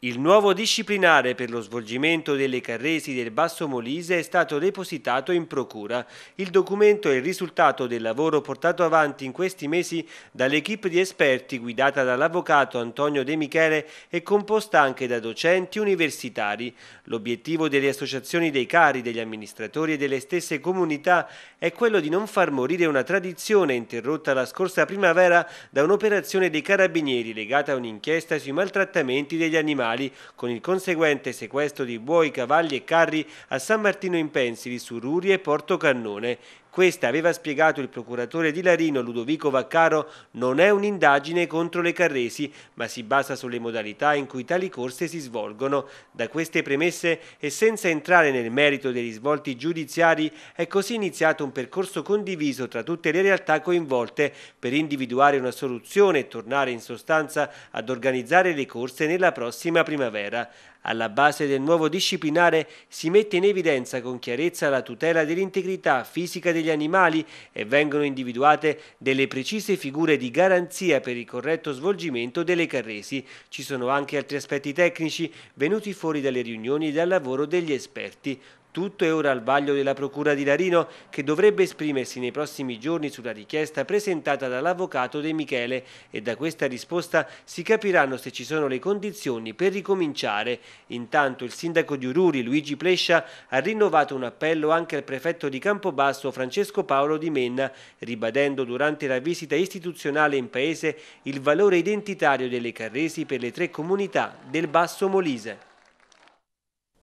Il nuovo disciplinare per lo svolgimento delle carresi del Basso Molise è stato depositato in procura. Il documento è il risultato del lavoro portato avanti in questi mesi dall'equipe di esperti guidata dall'avvocato Antonio De Michele e composta anche da docenti universitari. L'obiettivo delle associazioni dei cari, degli amministratori e delle stesse comunità è quello di non far morire una tradizione interrotta la scorsa primavera da un'operazione dei carabinieri legata a un'inchiesta sui maltrattamenti degli animali animali, con il conseguente sequestro di buoi, cavalli e carri a San Martino in Pensili, su Ruri e Porto Cannone. Questa, aveva spiegato il procuratore di Larino Ludovico Vaccaro, non è un'indagine contro le Carresi, ma si basa sulle modalità in cui tali corse si svolgono. Da queste premesse e senza entrare nel merito dei risvolti giudiziari, è così iniziato un percorso condiviso tra tutte le realtà coinvolte per individuare una soluzione e tornare in sostanza ad organizzare le corse nella prossima primavera. Alla base del nuovo disciplinare si mette in evidenza con chiarezza la tutela dell'integrità fisica degli gli animali e vengono individuate delle precise figure di garanzia per il corretto svolgimento delle carresi. Ci sono anche altri aspetti tecnici venuti fuori dalle riunioni e dal lavoro degli esperti. Tutto è ora al vaglio della Procura di Larino che dovrebbe esprimersi nei prossimi giorni sulla richiesta presentata dall'avvocato De Michele e da questa risposta si capiranno se ci sono le condizioni per ricominciare. Intanto il sindaco di Ururi, Luigi Plescia, ha rinnovato un appello anche al prefetto di Campobasso, Francesco Paolo Di Menna, ribadendo durante la visita istituzionale in paese il valore identitario delle Carresi per le tre comunità del Basso Molise.